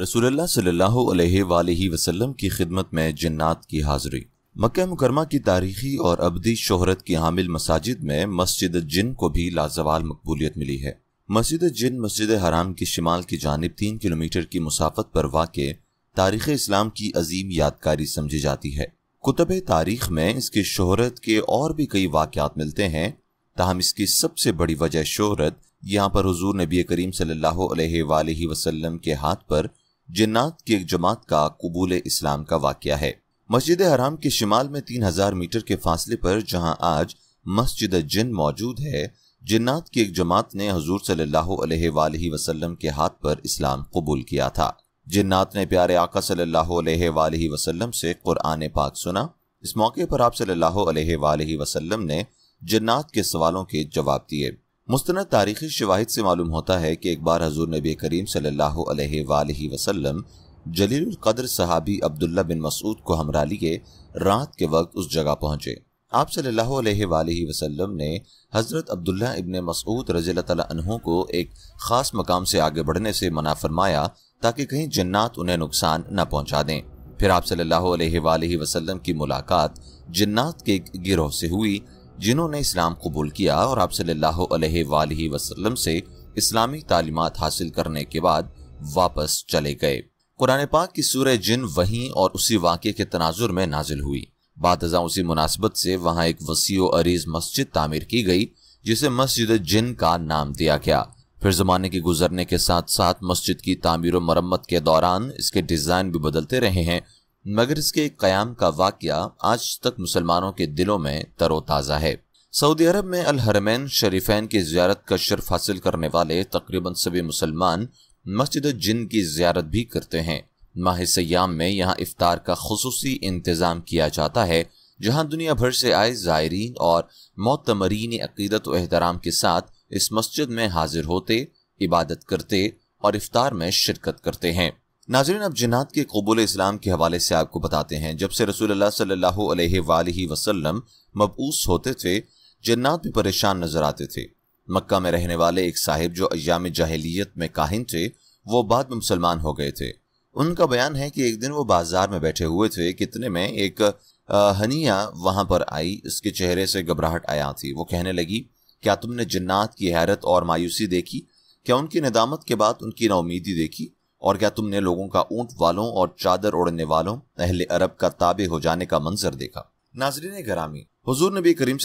रसूलुल्लाह सल्लल्लाहु अलैहि वसल्लम की खिदमत में जन्नात की हाजिरी मक्का मुकरमा की तारीखी और अबदी शोहरत की हामिल मसाजिद में मस्जिद जिन को भी लाजवाल मकबूलियत मिली है मस्जिद जिन मस्जिद हराम की शिमाल की जानब तीन किलोमीटर की मुसाफत पर वाक़ तारीख़ इस्लाम की अजीम यादकारी समझी जाती है कुतब तारीख में इसकी शोहरत के और भी कई वाक़ मिलते हैं ताहम इसकी सबसे बड़ी वजह शोहरत यहाँ पर हजूर नबी करीम सल्लल्लाहु अलैहि वसल्लम के हाथ पर जिन्नात की एक जमात का कबूल इस्लाम का वाक़ है मस्जिद हराम के शिमाल में तीन हजार मीटर के फासले पर जहां आज मस्जिद जिन मौजूद है जिन्नात की एक जमात ने हजूर सल्लल्लाहु वसल्लम के हाथ पर इस्लाम कबूल किया था जिन्नात ने प्यारे आका सल्लल्लाहु अलैहि वसल्लम से कुरान पाक सुना इस मौके पर आप सल्लाम वसल्लम ने जन्नात के सवालों के जवाब दिए मुस्तना तारीखी शवाहिद से मालूम होता है कि एक बार हजूर नबी करीम सल्लल्लाहु अलैहि वसल्लम सहाबी अब्दुल्ला बिन मसूद को हमरा लिए रात के वक्त उस जगह पहुंचे आप सल्लल्लाहु अलैहि ने हज़रत अब्दुल्ला इबन मसूद रज़ी तहों को एक ख़ास मकाम से आगे बढ़ने से मना फरमाया ताकि कहीं जन्नात उन्हें नुकसान न पहुँचा दें फिर आप सल्लल्लाहु अलैहि की मुलाकात जन्नात के एक गिरोह से हुई जिन्होंने इस्लाम कबूल किया और आप सल्लल्लाहु वसल्लम से इस्लामी तालीमत हासिल करने के बाद वापस चले गए कुरान पाक की सूर जिन वहीं और उसी वाक़े के तनाजुर में नाजिल हुई बाद उसी मुनासबत से वहाँ एक वसी अरीज मस्जिद तामीर की गई जिसे मस्जिद जिन का नाम दिया गया फिर ज़माने के गुजरने के साथ साथ मस्जिद की तामीर मरम्मत के दौरान इसके डिज़ाइन भी बदलते रहे हैं मगर इसके क्याम का वाक्य आज तक मुसलमानों के दिलों में तरोताज़ा है सऊदी अरब में अलहरमैन शरीफैन की ज्यारत का शर्फ हासिल करने वाले तकरीबन सभी मुसलमान मस्जिद जिन की ज्यारत भी करते हैं माह सयाम में यहाँ इफ्तार का खसूसी इंतज़ाम किया जाता है जहाँ दुनिया भर से आए ज़ायरीन और मोतमरीन अकीदत वहतराम एहतराम के साथ इस मस्जिद में हाजिर होते इबादत करते और इफ्तार में शिरकत करते हैं नाजरीन अब जिनात के कबूल इस्लाम के हवाले से आपको बताते हैं जब से रसूल सल्लल्लाहु वसल्लम मबूस होते थे जन्नात भी परेशान नजर आते थे मक्का में रहने वाले एक साहिब जो अयाम जाहलीत में काहिन थे वो बाद में मुसलमान हो गए थे उनका बयान है कि एक दिन वो बाजार में बैठे हुए थे कितने में एक हनिया वहां पर आई उसके चेहरे से घबराहट आया थी वो कहने लगी क्या तुमने जन्नात की हैरत और मायूसी देखी क्या उनकी नदामत के बाद उनकी नाउमीदी देखी और क्या तुमने लोगों का ऊंट वालों और चादर ओढ़ने वालों अहले अरब का ताबे हो जाने का मंजर देखा नाजरीन ग्रामी हजूर नबी करीम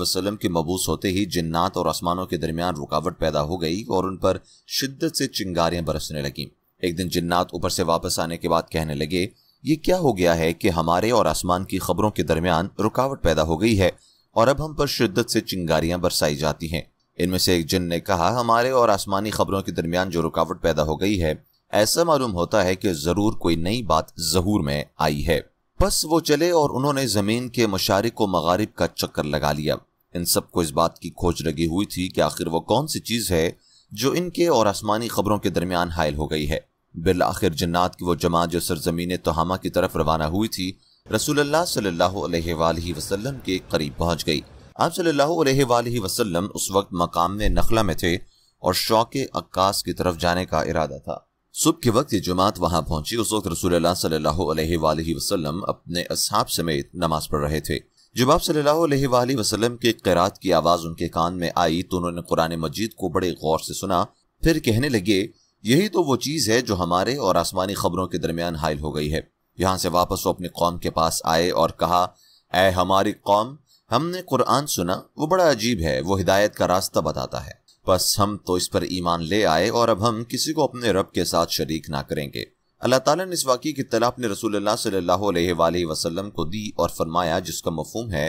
वसल्लम के मबूस होते ही जिन्नात और आसमानों के दरमियान रुकावट पैदा हो गई और उन पर शिद्दत से चिंगारियां बरसने लगी एक दिन जिन्नात ऊपर से वापस आने के बाद कहने लगे ये क्या हो गया है कि हमारे और आसमान की खबरों के दरमियान रुकावट पैदा हो गई है और अब हम पर शिद्दत से चिंगारियां बरसाई जाती हैं इनमें से एक जिन ने कहा हमारे और आसमानी खबरों के दरमियान जो रुकावट पैदा हो गई है ऐसा मालूम होता है कि जरूर कोई नई बात जहूर में आई है बस वो चले और उन्होंने जमीन के मशारक को मगारिब का चक्कर लगा लिया इन सबको इस बात की खोज लगी हुई थी कि आखिर वो कौन सी चीज है जो इनके और आसमानी खबरों के दरमियान हायल हो गई है बिल आखिर जन्नात की वो जमात जो सरजमीन तोहमा की तरफ रवाना हुई थी रसूल सल्लल्लाहु के करीब पहुंच गई आप सल्लल्लाहु उस वक्त मकाम में नखला में थे और शौक अक्कास की तरफ जाने का इरादा था सुबह के वक्त ये जमात पहुंची उस वक्त रसूल सल्लल्लाहु अपने असहाब समेत नमाज पढ़ रहे थे जब आप सल्लल्लाहु के करात की आवाज़ उनके कान में आई तो उन्होंने कुरान मजीद को बड़े गौर से सुना फिर कहने लगे यही तो वो चीज़ है जो हमारे और आसमानी खबरों के दरमियान हायल हो गई है यहाँ से वापस वो अपनी कौम के पास आए और कहा ए हमारी कौम हमने कुरान सुना वो बड़ा अजीब है वो हिदायत का रास्ता बताता है बस हम तो इस पर ईमान ले आए और अब हम किसी को अपने रब के साथ शरीक ना करेंगे अल्लाह ताला ने इस वाकई की तला अपने रसूल वसल्लम को दी और फरमाया जिसका मफहम है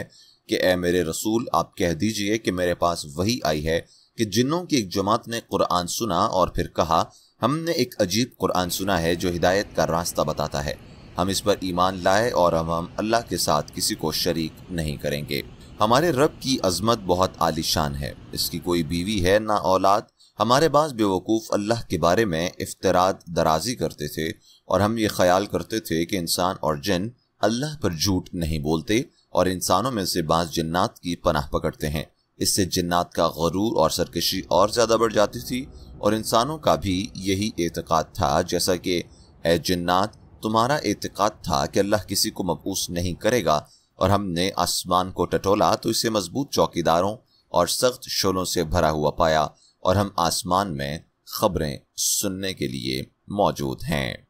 कि ए मेरे रसूल आप कह दीजिए कि मेरे पास वही आई है कि जिन्हों की एक जमात ने कुरान सुना और फिर कहा हमने एक अजीब कुरान सुना है जो हिदायत का रास्ता बताता है हम इस पर ईमान लाए और हम हम अल्लाह के साथ किसी को शरीक नहीं करेंगे हमारे रब की अजमत बहुत आलिशान है इसकी कोई बीवी है ना औलाद हमारे पास बेवकूफ़ अल्लाह के बारे में इफ्तराद दराजी करते थे और हम ये ख्याल करते थे कि इंसान और जिन अल्लाह पर झूठ नहीं बोलते और इंसानों में से बाज़ जन्नात की पनाह पकड़ते हैं इससे जन्नात का गरूर और सरकशी और ज़्यादा बढ़ जाती थी और इंसानों का भी यही एतक़ाद था जैसा कि ए जन्नात तुम्हारा एतक़ाद था कि अल्लाह किसी को मबूस नहीं करेगा और हमने आसमान को टटोला तो इसे मजबूत चौकीदारों और सख्त शोलों से भरा हुआ पाया और हम आसमान में खबरें सुनने के लिए मौजूद हैं